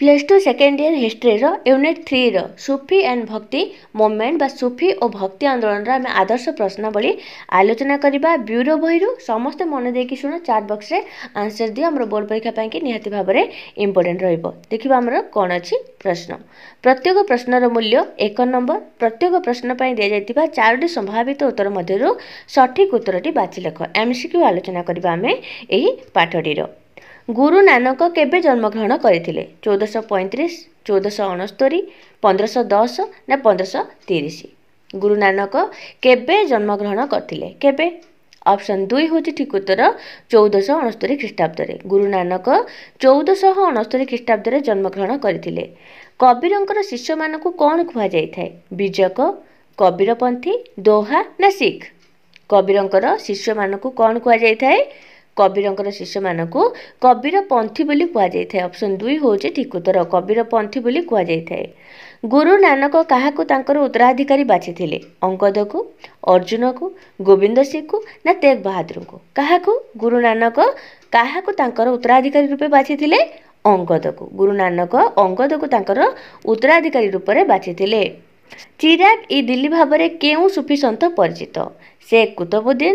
plus two second year ହିଷ୍ଟ୍ରିର unit ଥ୍ରୀର Sufi and Bhakti movement ବା ସୁଫି ଓ ଭକ୍ତି ଆନ୍ଦୋଳନର ଆମେ ଆଦର୍ଶ ପ୍ରଶ୍ନବଳୀ ଆଲୋଚନା କରିବା ବ୍ୟୁରୋ ବହିରୁ ସମସ୍ତେ ମନେ ଦେଇକି ଶୁଣ ଚାଟ୍ ବକ୍ସରେ ଆନ୍ସର୍ ଦିଅ ଆମର ବୋର୍ଡ଼ ପରୀକ୍ଷା ପାଇଁକି ନିହାତି ଭାବରେ ଇମ୍ପୋର୍ଟାଣ୍ଟ ରହିବ ଦେଖିବା ଆମର କ'ଣ ଅଛି ପ୍ରଶ୍ନ ପ୍ରତ୍ୟେକ ପ୍ରଶ୍ନର ମୂଲ୍ୟ ଏକ ନମ୍ବର ପ୍ରତ୍ୟେକ ପ୍ରଶ୍ନ ପାଇଁ ଦିଆଯାଇଥିବା ଚାରୋଟି ସମ୍ଭାବିତ ଉତ୍ତର ମଧ୍ୟରୁ ସଠିକ୍ ଉତ୍ତରଟି ବାଛି ଲେଖ ଏମ୍ ସି କ୍ୟୁ ଆଲୋଚନା କରିବା ଆମେ ଏହି ପାଠଟିର ଗୁରୁ ନାନକ କେବେ ଜନ୍ମଗ୍ରହଣ କରିଥିଲେ ଚଉଦଶହ ପଇଁତିରିଶ ଚଉଦଶହ ଅଣସ୍ତୋରି ପନ୍ଦରଶହ ଦଶ ନା ପନ୍ଦରଶହ ତିରିଶ ଗୁରୁ ନାନକ କେବେ ଜନ୍ମଗ୍ରହଣ କରିଥିଲେ କେବେ ଅପସନ୍ ଦୁଇ ହେଉଛି ଠିକ ଉତ୍ତର ଚଉଦଶହ ଅଣସ୍ତରି ଖ୍ରୀଷ୍ଟାବ୍ଦରେ ଗୁରୁ ନାନକ ଚଉଦଶହ ଅଣସ୍ତରି ଖ୍ରୀଷ୍ଟାବ୍ଦରେ ଜନ୍ମଗ୍ରହଣ କରିଥିଲେ କବିରଙ୍କର ଶିଷ୍ୟମାନଙ୍କୁ କ'ଣ କୁହାଯାଇଥାଏ ବିଜକ କବିରପନ୍ଥୀ ଦୋହା ନା ଶିଖ କବିରଙ୍କର ଶିଷ୍ୟମାନଙ୍କୁ କ'ଣ କୁହାଯାଇଥାଏ କବିରଙ୍କର ଶିଷ୍ୟମାନଙ୍କୁ କବିର ପନ୍ଥୀ ବୋଲି କୁହାଯାଇଥାଏ ଅପସନ୍ ଦୁଇ ହେଉଛି ଠିକ ଉତ୍ତର କବିର ପନ୍ଥୀ ବୋଲି କୁହାଯାଇଥାଏ ଗୁରୁ ନାନକ କାହାକୁ ତାଙ୍କର ଉତ୍ତରାଧିକାରୀ ବାଛିଥିଲେ ଅଙ୍ଗଦକୁ ଅର୍ଜୁନକୁ ଗୋବିନ୍ଦ ସିଂହକୁ ନା ତେଗ୍ ବାହାଦୁରଙ୍କୁ କାହାକୁ ଗୁରୁ ନାନକ କାହାକୁ ତାଙ୍କର ଉତ୍ତରାଧିକାରୀ ରୂପେ ବାଛିଥିଲେ ଅଙ୍ଗଦକୁ ଗୁରୁ ନାନକ ଅଙ୍ଗଦକୁ ତାଙ୍କର ଉତ୍ତରାଧିକାରୀ ରୂପରେ ବାଛିଥିଲେ ଚିରାଗ ଇ ଦିଲ୍ଲୀ ଭାବରେ କେଉଁ ସୁଫି ସନ୍ଥ ପରିଚିତ ଶେଖ୍ କୁତବୁଦ୍ଦିନ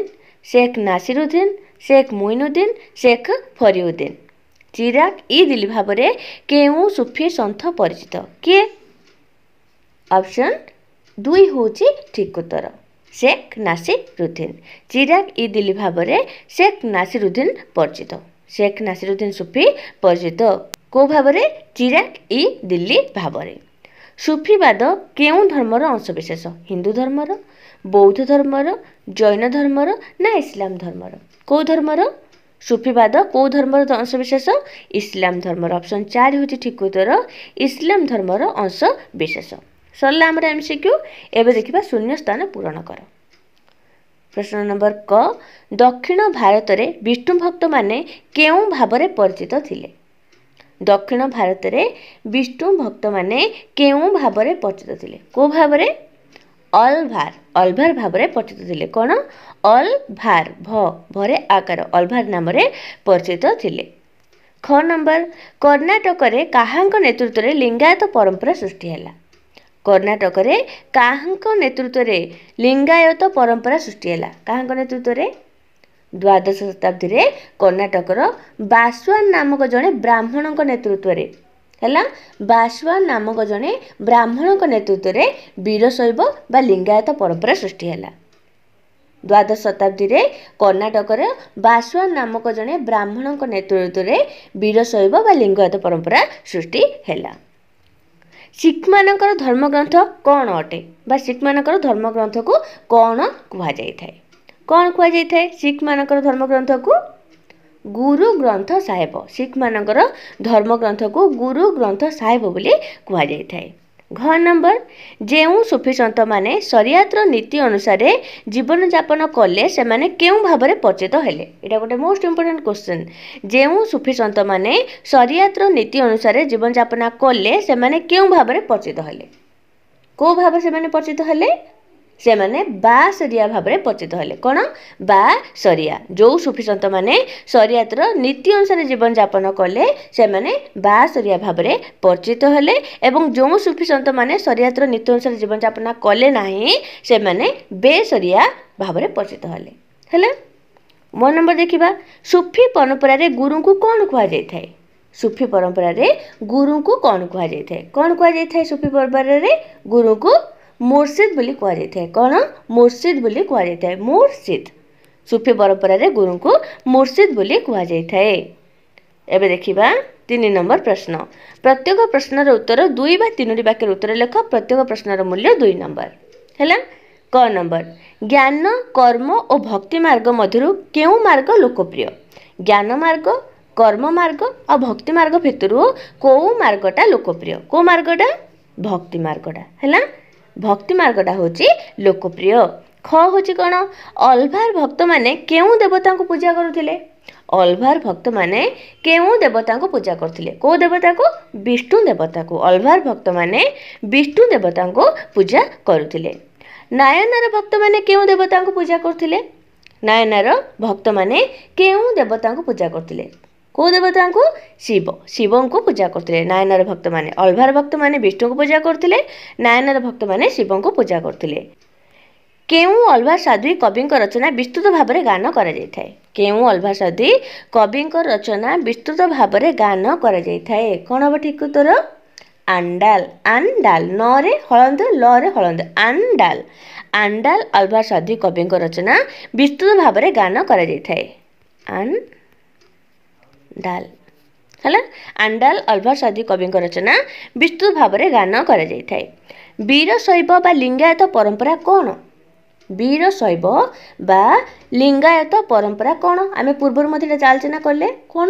ଶେଖ୍ ନାସିରୁଦ୍ଦିନ ଶେଖ୍ ମୁଇନୁଦ୍ଦିନ ଶେଖ୍ ଫରିଉଦ୍ଦିନ ଇ ଇଦିଲ ଭାବରେ କେଉଁ ସୁଫି ସନ୍ଥ ପରିଚିତ କିଏ ଅପସନ୍ ଦୁଇ ହେଉଛି ଠିକ ଉତ୍ତର ଶେଖ୍ ନାସିରୁଦ୍ଦିନ ଚିରାଗ ଇଦିଲ ଭାବରେ ଶେଖ୍ ନାସିରୁଦ୍ଦିନ ପରିଚିତ ଶେଖ୍ ନାସିରୁଦ୍ଦିନ ସୁଫି ପରିଚିତ କେଉଁ ଭାବରେ ଚିରାଗ ଇ ଦିଲ୍ଲୀ ଭାବରେ ସୁଫିବାଦ କେଉଁ ଧର୍ମର ଅଂଶବିଶେଷ ହିନ୍ଦୁ ଧର୍ମର ବୌଦ୍ଧ ଧର୍ମର ଜୈନ ଧର୍ମର ନା ଇସଲାମ ଧର୍ମର କେଉଁ ଧର୍ମର ସୁଫିବାଦ କେଉଁ ଧର୍ମର ଅଂଶବିଶେଷ ଇସଲାମ ଧର୍ମର ଅପସନ୍ ଚାରି ହେଉଛି ଠିକ ଉତ୍ତର ଇସଲାମ ଧର୍ମର ଅଂଶବିଶେଷ ସରିଲା ଆମର ଏମ ସି କ୍ୟୁ ଏବେ ଦେଖିବା ଶୂନ୍ୟ ସ୍ଥାନ ପୂରଣ କର ପ୍ରଶ୍ନ ନମ୍ବର କ ଦକ୍ଷିଣ ଭାରତରେ ବିଷ୍ଣୁ ଭକ୍ତମାନେ କେଉଁ ଭାବରେ ପରିଚିତ ଥିଲେ ଦକ୍ଷିଣ ଭାରତରେ ବିଷ୍ଣୁ ଭକ୍ତମାନେ କେଉଁ ଭାବରେ ପରିଚିତ ଥିଲେ କେଉଁ ଭାବରେ ଅଲଭାର ଅଲଭାର ଭାବରେ ପରିଚିତ ଥିଲେ କ'ଣ ଅଲ୍ଭାର୍ ଭ ଭରେ ଆକାର ଅଲ୍ଭାର୍ ନାମରେ ପରିଚିତ ଥିଲେ ଖ ନମ୍ବର କର୍ଣ୍ଣାଟକରେ କାହାଙ୍କ ନେତୃତ୍ୱରେ ଲିଙ୍ଗାୟତ ପରମ୍ପରା ସୃଷ୍ଟି ହେଲା କର୍ଣ୍ଣାଟକରେ କାହାଙ୍କ ନେତୃତ୍ୱରେ ଲିଙ୍ଗାୟତ ପରମ୍ପରା ସୃଷ୍ଟି ହେଲା କାହାଙ୍କ ନେତୃତ୍ୱରେ ଦ୍ୱାଦଶ ଶତାବ୍ଦୀରେ କର୍ଣ୍ଣାଟକର ବାସ୍ୱାନ ନାମକ ଜଣେ ବ୍ରାହ୍ମଣଙ୍କ ନେତୃତ୍ୱରେ ହେଲା ବାସ୍ୱାନ ନାମକ ଜଣେ ବ୍ରାହ୍ମଣଙ୍କ ନେତୃତ୍ୱରେ ବୀରଶୈବ ବା ଲିଙ୍ଗାୟତ ପରମ୍ପରା ସୃଷ୍ଟି ହେଲା ଦ୍ୱାଦଶ ଶତାବ୍ଦୀରେ କର୍ଣ୍ଣାଟକରେ ବାସୁଆ ନାମକ ଜଣେ ବ୍ରାହ୍ମଣଙ୍କ ନେତୃତ୍ୱରେ ବୀରଶୈବ ବା ଲିଙ୍ଗାୟତ ପରମ୍ପରା ସୃଷ୍ଟି ହେଲା ଶିଖମାନଙ୍କର ଧର୍ମଗ୍ରନ୍ଥ କ'ଣ ଅଟେ ବା ଶିଖମାନଙ୍କର ଧର୍ମଗ୍ରନ୍ଥକୁ କ'ଣ କୁହାଯାଇଥାଏ କ'ଣ କୁହାଯାଇଥାଏ ଶିଖମାନଙ୍କର ଧର୍ମଗ୍ରନ୍ଥକୁ ଗୁରୁ ଗ୍ରନ୍ଥ ସାହେବ ଶିଖମାନଙ୍କର ଧର୍ମଗ୍ରନ୍ଥକୁ ଗୁରୁ ଗ୍ରନ୍ଥ ସାହେବ ବୋଲି କୁହାଯାଇଥାଏ ଘ ନମ୍ବର ଯେଉଁ ସୁଫି ସନ୍ତମାନେ ସରିଆତ୍ର ନୀତି ଅନୁସାରେ ଜୀବନଯାପନ କଲେ ସେମାନେ କେଉଁ ଭାବରେ ପରିଚିତ ହେଲେ ଏଇଟା ଗୋଟେ ମୋଷ୍ଟ ଇମ୍ପୋର୍ଟାଣ୍ଟ କୋଶ୍ଚିନ୍ ଯେଉଁ ସୁଫି ସନ୍ତମାନେ ସରିଆତ୍ର ନୀତି ଅନୁସାରେ ଜୀବନଯାପନ କଲେ ସେମାନେ କେଉଁ ଭାବରେ ପରିଚିତ ହେଲେ କେଉଁ ଭାବରେ ସେମାନେ ପରିଚିତ ହେଲେ ସେମାନେ ବା ସରିଆ ଭାବରେ ପରିଚିତ ହେଲେ କ'ଣ ବା ସରିଆ ଯେଉଁ ସୁଫିସନ୍ତମାନେ ସରିଆତର ନୀତି ଅନୁସାରେ ଜୀବନଯାପନ କଲେ ସେମାନେ ବା ସରିଆ ଭାବରେ ପରିଚିତ ହେଲେ ଏବଂ ଯେଉଁ ସୁଫିସନ୍ତମାନେ ସରିଆତର ନୀତି ଅନୁସାରେ ଜୀବନଯାପନ କଲେ ନାହିଁ ସେମାନେ ବେସରିଆ ଭାବରେ ପରିଚିତ ହେଲେ ହେଲା ମୋ ନମ୍ବର ଦେଖିବା ସୁଫି ପରମ୍ପରାରେ ଗୁରୁଙ୍କୁ କ'ଣ କୁହାଯାଇଥାଏ ସୁଫି ପରମ୍ପରାରେ ଗୁରୁଙ୍କୁ କ'ଣ କୁହାଯାଇଥାଏ କ'ଣ କୁହାଯାଇଥାଏ ସୁଫି ପରମ୍ପରାରେ ଗୁରୁଙ୍କୁ ମୋର୍ସିଦ୍ ବୋଲି କୁହାଯାଇଥାଏ କ'ଣ ମୋର୍ସିଦ୍ ବୋଲି କୁହାଯାଇଥାଏ ମୋର୍ସିଦ୍ ସୁଫି ପରମ୍ପରାରେ ଗୁରୁଙ୍କୁ ମୋର୍ସିଦ୍ ବୋଲି କୁହାଯାଇଥାଏ ଏବେ ଦେଖିବା ତିନି ନମ୍ବର ପ୍ରଶ୍ନ ପ୍ରତ୍ୟେକ ପ୍ରଶ୍ନର ଉତ୍ତର ଦୁଇ ବା ତିନୋଟି ବାକ୍ୟରେ ଉତ୍ତର ଲେଖ ପ୍ରତ୍ୟେକ ପ୍ରଶ୍ନର ମୂଲ୍ୟ ଦୁଇ ନମ୍ବର ହେଲା କ ନମ୍ବର ଜ୍ଞାନ କର୍ମ ଓ ଭକ୍ତି ମାର୍ଗ ମଧ୍ୟରୁ କେଉଁ ମାର୍ଗ ଲୋକପ୍ରିୟ ଜ୍ଞାନ ମାର୍ଗ କର୍ମ ମାର୍ଗ ଆଉ ଭକ୍ତି ମାର୍ଗ ଭିତରୁ କେଉଁ ମାର୍ଗଟା ଲୋକପ୍ରିୟ କେଉଁ ମାର୍ଗଟା ଭକ୍ତି ମାର୍ଗଟା ହେଲା ଭକ୍ତି ମାର୍ଗଟା ହେଉଛି ଲୋକପ୍ରିୟ ଖ ହେଉଛି କ'ଣ ଅଲଭାର ଭକ୍ତମାନେ କେଉଁ ଦେବତାଙ୍କୁ ପୂଜା କରୁଥିଲେ ଅଲଭାର ଭକ୍ତମାନେ କେଉଁ ଦେବତାଙ୍କୁ ପୂଜା କରୁଥିଲେ କେଉଁ ଦେବତାକୁ ବିଷ୍ଣୁ ଦେବତାକୁ ଅଲଭାର ଭକ୍ତମାନେ ବିଷ୍ଣୁ ଦେବତାଙ୍କୁ ପୂଜା କରୁଥିଲେ ନାୟନାର ଭକ୍ତମାନେ କେଉଁ ଦେବତାଙ୍କୁ ପୂଜା କରୁଥିଲେ ନାୟନାର ଭକ୍ତମାନେ କେଉଁ ଦେବତାଙ୍କୁ ପୂଜା କରୁଥିଲେ କେଉଁ ଦେବତାଙ୍କୁ ଶିବ ଶିବଙ୍କୁ ପୂଜା କରୁଥିଲେ ନାୟନାର ଭକ୍ତମାନେ ଅଲଭାର ଭକ୍ତମାନେ ବିଷ୍ଣୁଙ୍କୁ ପୂଜା କରୁଥିଲେ ନାୟନାର ଭକ୍ତମାନେ ଶିବଙ୍କୁ ପୂଜା କରୁଥିଲେ କେଉଁ ଅଲଭା ସାଧ୍ୱୀ କବିଙ୍କ ରଚନା ବିସ୍ତୃତ ଭାବରେ ଗାନ କରାଯାଇଥାଏ କେଉଁ ଅଲଭା ସାଧ୍ୱୀ କବିଙ୍କ ରଚନା ବିସ୍ତୃତ ଭାବରେ ଗାନ କରାଯାଇଥାଏ କ'ଣ ହେବ ଠିକ୍ ଉତ୍ତର ଆଣ୍ଡାଲ ଆଣ୍ଡାଲ ନରେ ହଳନ୍ଦ ଳରେ ହଳନ୍ଦ ଆଣ୍ଡାଲ ଆଣ୍ଡାଲ ଅଲଭା ସାଧ୍ୱୀ କବିଙ୍କ ରଚନା ବିସ୍ତୃତ ଭାବରେ ଗାନ କରାଯାଇଥାଏ ଆଣ୍ଡ ଡାଲ ହେଲା ଆଣ୍ଡାଲ ଅଲଭର ସାଦି କବିଙ୍କ ରଚନା ବିସ୍ତୃତ ଭାବରେ ଗାନ କରାଯାଇଥାଏ ବୀର ଶୈବ ବା ଲିଙ୍ଗାୟତ ପରମ୍ପରା କ'ଣ বীরশৈব বা লিঙ্গায়ত পরম্পরা କ'ଣ ଆମେ ପୂର୍ବରୁ ମଧ୍ୟ ଏଇଟା ଆଲୋଚନା କଲେ କ'ଣ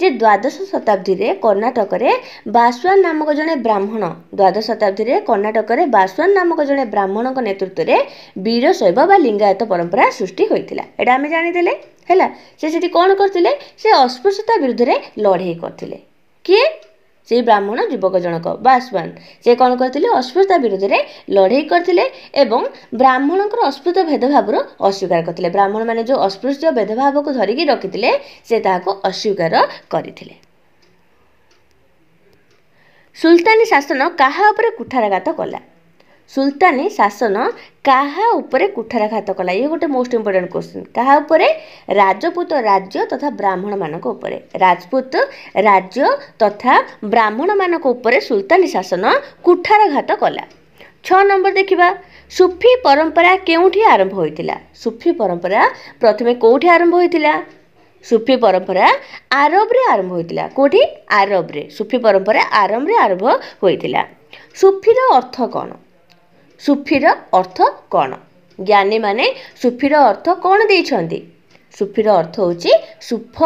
ଯେ ଦ୍ୱାଦଶ ଶତାବ୍ଦୀରେ କର୍ଣ୍ଣାଟକରେ ବାସ୍ୱାନ ନାମକ ଜଣେ ବ୍ରାହ୍ମଣ ଦ୍ୱାଦଶ ଶତାବ୍ଦୀରେ କର୍ଣ୍ଣାଟକରେ ବାସ୍ୱାନ ନାମକ ଜଣେ ବ୍ରାହ୍ମଣଙ୍କ ନେତୃତ୍ୱରେ ବୀରଶୈବ ବା ଲିଙ୍ଗାୟତ ପରମ୍ପରା ସୃଷ୍ଟି ହୋଇଥିଲା ଏଇଟା ଆମେ ଜାଣିଦେଲେ ହେଲା ସେ ସେଠି କ'ଣ କରିଥିଲେ ସେ ଅସ୍ପୃଶ୍ୟତା ବିରୁଦ୍ଧରେ ଲଢ଼େଇ କରିଥିଲେ କିଏ ସେହି ବ୍ରାହ୍ମଣ ଯୁବକ ଜଣକ ବାସୱାନ ସେ କ'ଣ କରିଥିଲେ ଅସ୍ପୃଶତା ବିରୋଧରେ ଲଢ଼େଇ କରିଥିଲେ ଏବଂ ବ୍ରାହ୍ମଣଙ୍କର ଅସ୍ପୃତ ଭେଦଭାବରୁ ଅସ୍ୱୀକାର କରିଥିଲେ ବ୍ରାହ୍ମଣମାନେ ଯେଉଁ ଅସ୍ପୃଶ୍ୟ ଭେଦଭାବକୁ ଧରିକି ରଖିଥିଲେ ସେ ତାହାକୁ ଅସ୍ୱୀକାର କରିଥିଲେ ସୁଲତାନୀ ଶାସନ କାହା ଉପରେ କୁଠାରଘାତ କଲା ସୁଲତାନୀ ଶାସନ କାହା ଉପରେ କୁଠାରାଘାତ କଲା ଇଏ ଗୋଟେ ମୋଷ୍ଟ ଇମ୍ପୋର୍ଟାଣ୍ଟ କ୍ୱେଶ୍ଚିନ୍ କାହା ଉପରେ ରାଜପୁତ ରାଜ୍ୟ ତଥା ବ୍ରାହ୍ମଣମାନଙ୍କ ଉପରେ ରାଜପୁତ ରାଜ୍ୟ ତଥା ବ୍ରାହ୍ମଣମାନଙ୍କ ଉପରେ ସୁଲତାନୀ ଶାସନ କୁଠାରଘାତ କଲା ଛଅ ନମ୍ବର ଦେଖିବା ସୁଫି ପରମ୍ପରା କେଉଁଠି ଆରମ୍ଭ ହୋଇଥିଲା ସୁଫି ପରମ୍ପରା ପ୍ରଥମେ କେଉଁଠି ଆରମ୍ଭ ହୋଇଥିଲା ସୁଫି ପରମ୍ପରା ଆରବରେ ଆରମ୍ଭ ହୋଇଥିଲା କେଉଁଠି ଆରବରେ ସୁଫି ପରମ୍ପରା ଆରବରେ ଆରମ୍ଭ ହୋଇଥିଲା ସୁଫିର ଅର୍ଥ କ'ଣ ସୁଫିର ଅର୍ଥ କ'ଣ ଜ୍ଞାନୀମାନେ ସୁଫିର ଅର୍ଥ କ'ଣ ଦେଇଛନ୍ତି ସୁଫିର ଅର୍ଥ ହେଉଛି ସୁଫ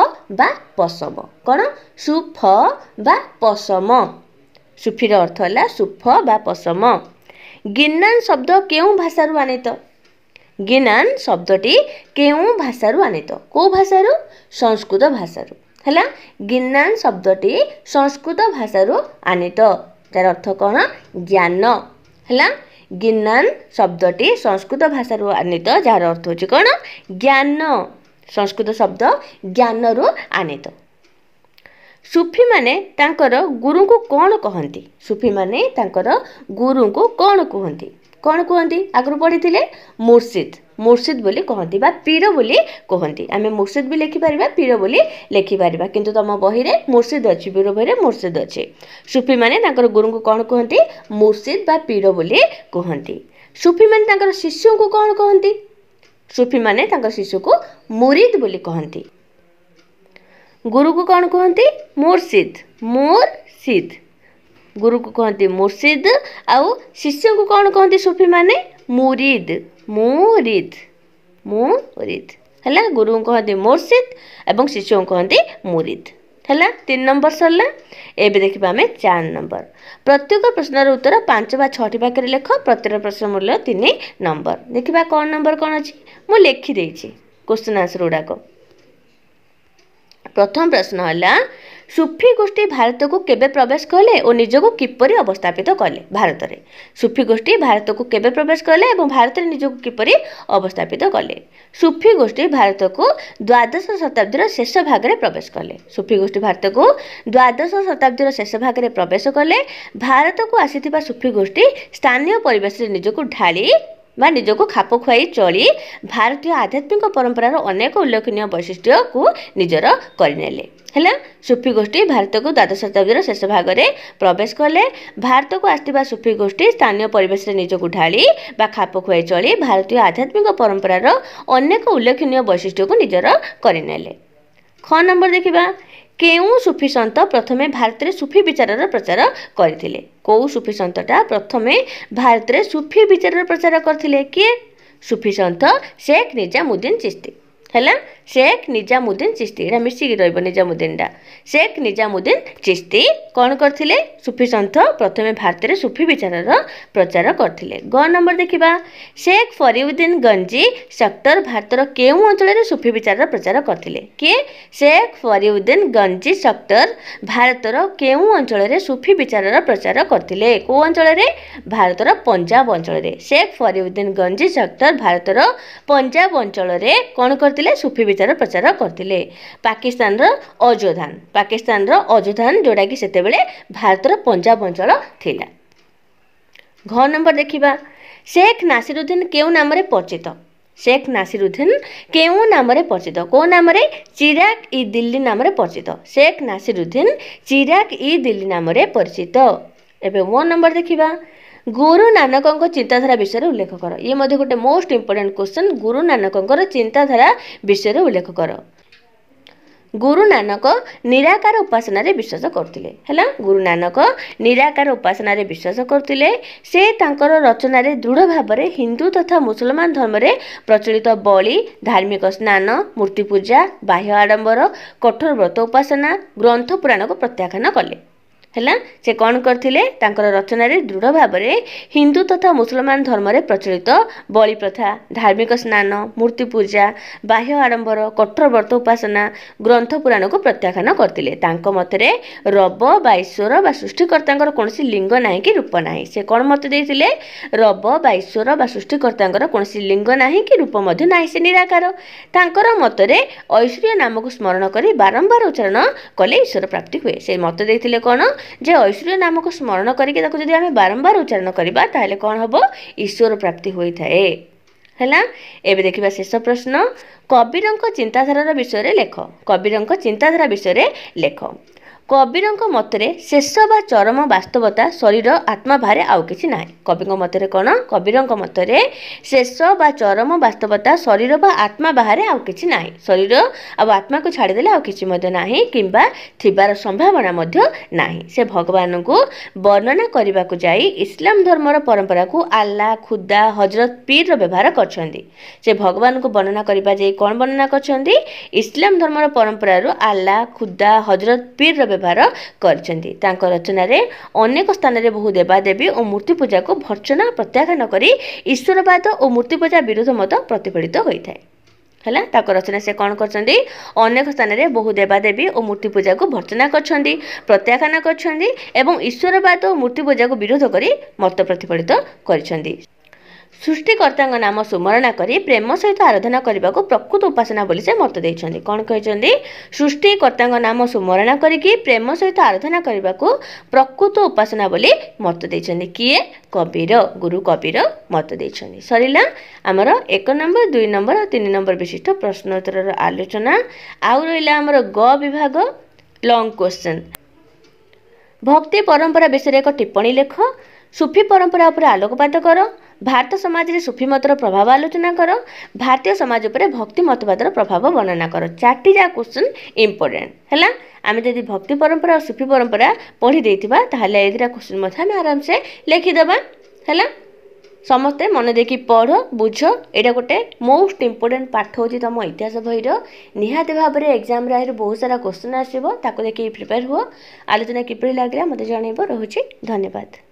ବା ପଶମ କ'ଣ ସୁଫ ବା ପଶମ ସୁଫିର ଅର୍ଥ ହେଲା ସୁଫ ବା ପଶମ ଗିନାନ୍ ଶବ୍ଦ କେଉଁ ଭାଷାରୁ ଆନିତ ଗିନାନ୍ ଶବ୍ଦଟି କେଉଁ ଭାଷାରୁ ଆନିତ କେଉଁ ଭାଷାରୁ ସଂସ୍କୃତ ଭାଷାରୁ ହେଲା ଗିନାନ୍ ଶବ୍ଦଟି ସଂସ୍କୃତ ଭାଷାରୁ ଆନିତ ତା'ର ଅର୍ଥ କ'ଣ ଜ୍ଞାନ ହେଲା ଜ୍ଞାନ ଶବ୍ଦଟି ସଂସ୍କୃତ ଭାଷାରୁ ଆନିତ ଯାହାର ଅର୍ଥ ହେଉଛି କ'ଣ ଜ୍ଞାନ ସଂସ୍କୃତ ଶବ୍ଦ ଜ୍ଞାନରୁ ଆନିତ ସୁଫିମାନେ ତାଙ୍କର ଗୁରୁଙ୍କୁ କ'ଣ କହନ୍ତି ସୁଫିମାନେ ତାଙ୍କର ଗୁରୁଙ୍କୁ କ'ଣ କୁହନ୍ତି କ'ଣ କୁହନ୍ତି ଆଗରୁ ପଢ଼ିଥିଲେ ମୁର୍ସିଦ୍ ମୁର୍ସିଦ ବୋଲି କହନ୍ତି ବା ପୀର ବୋଲି କହନ୍ତି ଆମେ ମୁର୍ସିଦ ବି ଲେଖିପାରିବା ପୀର ବୋଲି ଲେଖିପାରିବା କିନ୍ତୁ ତୁମ ବହିରେ ମୁର୍ସିଦ ଅଛି ପୀର ବହିରେ ମୁର୍ସିଦ ଅଛି ସୁଫିମାନେ ତାଙ୍କର ଗୁରୁଙ୍କୁ କ'ଣ କୁହନ୍ତି ମୁର୍ସିଦ ବା ପୀର ବୋଲି କୁହନ୍ତି ସୁଫିମାନେ ତାଙ୍କର ଶିଷ୍ୟଙ୍କୁ କ'ଣ କହନ୍ତି ସୁଫିମାନେ ତାଙ୍କ ଶିଶୁକୁ ମୁରିଦ ବୋଲି କହନ୍ତି ଗୁରୁକୁ କ'ଣ କୁହନ୍ତି ମୁର୍ସିଦ ମୁର୍ସିଦ ଗୁରୁକୁ କହନ୍ତି ମୁର୍ସିଦ ଆଉ ଶିଷ୍ୟଙ୍କୁ କ'ଣ କହନ୍ତି ସୁଫିମାନେ ମୁରିଦ ମୁରିଦ୍ ମୁରିଦ୍ ହେଲା ଗୁରୁଙ୍କୁ କହନ୍ତି ମୋର୍ସିଦ୍ ଏବଂ ଶିଶୁଙ୍କୁ କହନ୍ତି ମୁରିଦ୍ ହେଲା ତିନି ନମ୍ବର ସରିଲା ଏବେ ଦେଖିବା ଆମେ ଚାରି ନମ୍ବର ପ୍ରତ୍ୟେକ ପ୍ରଶ୍ନର ଉତ୍ତର ପାଞ୍ଚ ବା ଛଅଟି ପାଖରେ ଲେଖ ପ୍ରତ୍ୟେକ ପ୍ରଶ୍ନ ମୂଲ୍ୟ ତିନି ନମ୍ବର ଦେଖିବା କ'ଣ ନମ୍ବର କ'ଣ ଅଛି ମୁଁ ଲେଖିଦେଇଛି କୋଶ୍ଚିନ୍ ଆନ୍ସର୍ ଗୁଡ଼ାକ ପ୍ରଥମ ପ୍ରଶ୍ନ ହେଲା ସୁଫି ଗୋଷ୍ଠୀ ଭାରତକୁ କେବେ ପ୍ରବେଶ କଲେ ଓ ନିଜକୁ କିପରି ଅବସ୍ଥାପିତ କଲେ ଭାରତରେ ସୁଫି ଗୋଷ୍ଠୀ ଭାରତକୁ କେବେ ପ୍ରବେଶ କଲେ ଏବଂ ଭାରତରେ ନିଜକୁ କିପରି ଅବସ୍ଥାପିତ କଲେ ସୁଫି ଗୋଷ୍ଠୀ ଭାରତକୁ ଦ୍ୱାଦଶ ଶତାବ୍ଦୀର ଶେଷ ଭାଗରେ ପ୍ରବେଶ କଲେ ସୁଫି ଗୋଷ୍ଠୀ ଭାରତକୁ ଦ୍ୱାଦଶ ଶତାବ୍ଦୀର ଶେଷ ଭାଗରେ ପ୍ରବେଶ କଲେ ଭାରତକୁ ଆସିଥିବା ସୁଫି ଗୋଷ୍ଠୀ ସ୍ଥାନୀୟ ପରିବେଶରେ ନିଜକୁ ଢାଳି ବା ନିଜକୁ ଖାପ ଖୁଆଇ ଚଳି ଭାରତୀୟ ଆଧ୍ୟାତ୍ମିକ ପରମ୍ପରାର ଅନେକ ଉଲ୍ଲେଖନୀୟ ବୈଶିଷ୍ଟ୍ୟକୁ ନିଜର କରିନେଲେ ହେଲା ସୁଫି ଗୋଷ୍ଠୀ ଭାରତକୁ ଦ୍ୱାଦଶ ଶତାବ୍ଦୀର ଶେଷ ଭାଗରେ ପ୍ରବେଶ କଲେ ଭାରତକୁ ଆସିଥିବା ସୁଫି ଗୋଷ୍ଠୀ ସ୍ଥାନୀୟ ପରିବେଶରେ ନିଜକୁ ଢାଳି ବା ଖାପ ଖୁଆଇ ଚଳି ଭାରତୀୟ ଆଧ୍ୟାତ୍ମିକ ପରମ୍ପରାର ଅନେକ ଉଲ୍ଲେଖନୀୟ ବୈଶିଷ୍ଟ୍ୟକୁ ନିଜର କରିନେଲେ ଖ ନମ୍ବର ଦେଖିବା କେଉଁ ସୁଫି ସନ୍ଥ ପ୍ରଥମେ ଭାରତରେ ସୁଫି ବିଚାରର ପ୍ରଚାର କରିଥିଲେ କେଉଁ ସୁଫି ସନ୍ଥଟା ପ୍ରଥମେ ଭାରତରେ ସୁଫି ବିଚାରର ପ୍ରଚାର କରିଥିଲେ କିଏ ସୁଫି ସନ୍ଥ ଶେଖ୍ ନିଜାମୁଦ୍ଦିନ ଚିସ୍ତି ହେଲା ଶେଖ୍ ନିଜାମୁଦ୍ଦିନ ଚିସ୍ତି ଏଇଟା ମିଶିକି ରହିବ ନିଜାମୁଦ୍ଦିନଟା ଶେଖ୍ ନିଜାମୁଦ୍ଦିନ ଚିସ୍ତି କ'ଣ କରିଥିଲେ ସୁଫି ସନ୍ଥ ପ୍ରଥମେ ଭାରତରେ ସୁଫି ବିଚାରର ପ୍ରଚାର କରିଥିଲେ ଗ ନମ୍ବର ଦେଖିବା ଶେଖ ଫରିଉଦ୍ଦିନ ଗଞ୍ଜି ସକ୍ଟର ଭାରତର କେଉଁ ଅଞ୍ଚଳରେ ସୁଫି ବିଚାରର ପ୍ରଚାର କରିଥିଲେ କିଏ ଶେଖ୍ ଫରିଉଦ୍ଦିନ ଗଞ୍ଜି ସକ୍ଟର ଭାରତର କେଉଁ ଅଞ୍ଚଳରେ ସୁଫି ବିଚାରର ପ୍ରଚାର କରିଥିଲେ କେଉଁ ଅଞ୍ଚଳରେ ଭାରତର ପଞ୍ଜାବ ଅଞ୍ଚଳରେ ଶେଖ୍ ଫରିଉଦ୍ଦିନ ଗଞ୍ଜି ସକ୍ଟର ଭାରତର ପଞ୍ଜାବ ଅଞ୍ଚଳରେ କ'ଣ କରିଥିଲେ ଥିଲେ ସୁଫି ବିଚାର ପ୍ରଚାର କରିଥିଲେ ପାକିସ୍ତାନର ଅଯୋଧାନ ପାକିସ୍ତାନର ଅଯୋଧାନ ଯେଉଁଟାକି ସେତେବେଳେ ଭାରତର ପଞ୍ଜାବ ଅଞ୍ଚଳ ଥିଲା ଘ ନମ୍ବର ଦେଖିବା ଶେଖ୍ ନାସିରୁଦ୍ଦିନ କେଉଁ ନାମରେ ପରିଚିତ ଶେଖ ନାସିରୁଦ୍ଦିନ କେଉଁ ନାମରେ ପରିଚିତ କେଉଁ ନାମରେ ଚିରାଗ ଇ ଦିଲ୍ଲୀ ନାମରେ ପରିଚିତ ଶେଖ ନାସିରୁଦ୍ଦିନ ଚିରାଗ ଇ ଦିଲ୍ଲୀ ନାମରେ ପରିଚିତ ଏବେ ୱାନ୍ ନମ୍ବର ଦେଖିବା ଗୁରୁ ନାନକଙ୍କ ଚିନ୍ତାଧାରା ବିଷୟରେ ଉଲ୍ଲେଖ କର ଇଏ ମଧ୍ୟ ଗୋଟେ ମୋଷ୍ଟ ଇମ୍ପୋର୍ଟାଣ୍ଟ କ୍ୱେଶ୍ଚନ୍ ଗୁରୁ ନାନକଙ୍କର ଚିନ୍ତାଧାରା ବିଷୟରେ ଉଲ୍ଲେଖ କର ଗୁରୁ ନାନକ ନିରାକାର ଉପାସନାରେ ବିଶ୍ୱାସ କରୁଥିଲେ ହେଲା ଗୁରୁ ନାନକ ନିରାକାର ଉପାସନାରେ ବିଶ୍ୱାସ କରୁଥିଲେ ସେ ତାଙ୍କର ରଚନାରେ ଦୃଢ଼ ଭାବରେ ହିନ୍ଦୁ ତଥା ମୁସଲମାନ ଧର୍ମରେ ପ୍ରଚଳିତ ବଳି ଧାର୍ମିକ ସ୍ନାନ ମୂର୍ତ୍ତି ପୂଜା ବାହ୍ୟ ଆଡ଼ମ୍ବର କଠୋର ବ୍ରତ ଉପାସନା ଗ୍ରନ୍ଥ ପୁରାଣକୁ ପ୍ରତ୍ୟାଖ୍ୟାନ କଲେ ହେଲା ସେ କ'ଣ କରିଥିଲେ ତାଙ୍କର ରଚନାରେ ଦୃଢ଼ ଭାବରେ ହିନ୍ଦୁ ତଥା ମୁସଲମାନ ଧର୍ମରେ ପ୍ରଚଳିତ ବଳି ପ୍ରଥା ଧାର୍ମିକ ସ୍ନାନ ମୂର୍ତ୍ତି ପୂଜା ବାହ୍ୟ ଆଡ଼ମ୍ବର କଠୋର ବ୍ରତ ଉପାସନା ଗ୍ରନ୍ଥ ପୁରାଣକୁ ପ୍ରତ୍ୟାଖ୍ୟାନ କରିଥିଲେ ତାଙ୍କ ମତରେ ରବ ବା ଈଶ୍ୱର ବା ସୃଷ୍ଟିକର୍ତ୍ତାଙ୍କର କୌଣସି ଲିଙ୍ଗ ନାହିଁ କି ରୂପ ନାହିଁ ସେ କ'ଣ ମତ ଦେଇଥିଲେ ରବ ବା ଈଶ୍ୱର ବା ସୃଷ୍ଟିକର୍ତ୍ତାଙ୍କର କୌଣସି ଲିଙ୍ଗ ନାହିଁ କି ରୂପ ମଧ୍ୟ ନାହିଁ ସେ ନିରାକାର ତାଙ୍କର ମତରେ ଐଶ୍ୱର୍ୟ ନାମକୁ ସ୍ମରଣ କରି ବାରମ୍ବାର ଉଚ୍ଚାରଣ କଲେ ଈଶ୍ୱର ପ୍ରାପ୍ତି ହୁଏ ସେ ମତ ଦେଇଥିଲେ କ'ଣ ଯେ ଐଶ୍ୱର୍ଯ୍ୟ ନାମକୁ ସ୍ମରଣ କରିକି ତାକୁ ଯଦି ଆମେ ବାରମ୍ବାର ଉଚ୍ଚାରଣ କରିବା ତାହେଲେ କ'ଣ ହେବ ଈଶ୍ୱର ପ୍ରାପ୍ତି ହୋଇଥାଏ ହେଲା ଏବେ ଦେଖିବା ଶେଷ ପ୍ରଶ୍ନ କବିରଙ୍କ ଚିନ୍ତାଧାରାର ବିଷୟରେ ଲେଖ କବିରଙ୍କ ଚିନ୍ତାଧାରା ବିଷୟରେ ଲେଖ କବିରଙ୍କ ମତରେ ଶେଷ ବା ଚରମ ବାସ୍ତବତା ଶରୀର ଆତ୍ମା ବାହାରେ ଆଉ କିଛି ନାହିଁ କବିଙ୍କ ମତରେ କ'ଣ କବିରଙ୍କ ମତରେ ଶେଷ ବା ଚରମ ବାସ୍ତବତା ଶରୀର ବା ଆତ୍ମା ବାହାରେ ଆଉ କିଛି ନାହିଁ ଶରୀର ଆଉ ଆତ୍ମାକୁ ଛାଡ଼ିଦେଲେ ଆଉ କିଛି ମଧ୍ୟ ନାହିଁ କିମ୍ବା ଥିବାର ସମ୍ଭାବନା ମଧ୍ୟ ନାହିଁ ସେ ଭଗବାନଙ୍କୁ ବର୍ଣ୍ଣନା କରିବାକୁ ଯାଇ ଇସଲାମ ଧର୍ମର ପରମ୍ପରାକୁ ଆଲ୍ଲା ଖୁଦା ହଜରତ ପୀରର ବ୍ୟବହାର କରିଛନ୍ତି ସେ ଭଗବାନଙ୍କୁ ବର୍ଣ୍ଣନା କରିବା ଯାଇ କ'ଣ ବର୍ଣ୍ଣନା କରିଛନ୍ତି ଇସଲାମ ଧର୍ମର ପରମ୍ପରାରୁ ଆଲ୍ଲା ଖୁଦା ହଜରତ ପୀରର ବ୍ୟବହାର କରିଛନ୍ତି ତାଙ୍କ ରଚନାରେ ଅନେକ ସ୍ଥାନରେ ବହୁ ଦେବାଦେବୀ ଓ ମୂର୍ତ୍ତି ପୂଜାକୁ ଭର୍ଚ୍ଚନା ପ୍ରତ୍ୟାଖ୍ୟାନ କରି ଈଶ୍ୱରବାଦ ଓ ମୂର୍ତ୍ତି ପୂଜା ବିରୁଦ୍ଧ ମତ ପ୍ରତିଫଳିତ ହୋଇଥାଏ ହେଲା ତାଙ୍କ ରଚନା ସେ କ'ଣ କରିଛନ୍ତି ଅନେକ ସ୍ଥାନରେ ବହୁ ଦେବାଦେବୀ ଓ ମୂର୍ତ୍ତି ପୂଜାକୁ ଭର୍ଚ୍ଚନା କରିଛନ୍ତି ପ୍ରତ୍ୟାଖ୍ୟାନ କରିଛନ୍ତି ଏବଂ ଈଶ୍ୱରବାଦ ଓ ମୂର୍ତ୍ତି ପୂଜାକୁ ବିରୋଧ କରି ମତ ପ୍ରତିଫଳିତ କରିଛନ୍ତି ସୃଷ୍ଟିକର୍ତ୍ତାଙ୍କ ନାମ ସ୍ମରଣା କରି ପ୍ରେମ ସହିତ ଆରାଧନା କରିବାକୁ ପ୍ରକୃତ ଉପାସନା ବୋଲି ସେ ମତ ଦେଇଛନ୍ତି କ'ଣ କହିଛନ୍ତି ସୃଷ୍ଟିକର୍ତ୍ତାଙ୍କ ନାମ ସ୍ମରଣା କରିକି ପ୍ରେମ ସହିତ ଆରାଧନା କରିବାକୁ ପ୍ରକୃତ ଉପାସନା ବୋଲି ମତ ଦେଇଛନ୍ତି କିଏ କବିର ଗୁରୁ କବିର ମତ ଦେଇଛନ୍ତି ସରିଲା ଆମର ଏକ ନମ୍ବର ଦୁଇ ନମ୍ବର ତିନି ନମ୍ବର ବିଶିଷ୍ଟ ପ୍ରଶ୍ନୋତ୍ତରର ଆଲୋଚନା ଆଉ ରହିଲା ଆମର ଗ ବିଭାଗ ଲଙ୍ଗ କୋଶ୍ଚିନ୍ ଭକ୍ତି ପରମ୍ପରା ବିଷୟରେ ଏକ ଟିପ୍ପଣୀ ଲେଖ ସୁଫି ପରମ୍ପରା ଉପରେ ଆଲୋକପାତ କର ଭାରତ ସମାଜରେ ସୁଫି ମତର ପ୍ରଭାବ ଆଲୋଚନା କର ଭାରତୀୟ ସମାଜ ଉପରେ ଭକ୍ତି ମତବାଦର ପ୍ରଭାବ ବର୍ଣ୍ଣନା କର ଚାରିଟା କୋଶ୍ଚିନ୍ ଇମ୍ପୋର୍ଟାଣ୍ଟ ହେଲା ଆମେ ଯଦି ଭକ୍ତି ପରମ୍ପରା ଆଉ ସୁଫି ପରମ୍ପରା ପଢ଼ି ଦେଇଥିବା ତାହେଲେ ଏ ଦୁଇଟା କୋଶ୍ଚିନ୍ ମଧ୍ୟ ଆମେ ଆରାମସେ ଲେଖିଦେବା ହେଲା ସମସ୍ତେ ମନେ ଦେଇକି ପଢ଼ ବୁଝ ଏଇଟା ଗୋଟେ ମୋଷ୍ଟ ଇମ୍ପୋର୍ଟାଣ୍ଟ ପାଠ ହେଉଛି ତୁମ ଇତିହାସ ବହିର ନିହାତି ଭାବରେ ଏକ୍ଜାମ୍ରେ ଆହୁରି ବହୁତ ସାରା କୋଶ୍ଚିନ୍ ଆସିବ ତାକୁ ଦେଖିକି ପ୍ରିପେୟାର ହୁଅ ଆଲୋଚନା କିପରି ଲାଗିଲା ମୋତେ ଜଣାଇବ ରହୁଛି ଧନ୍ୟବାଦ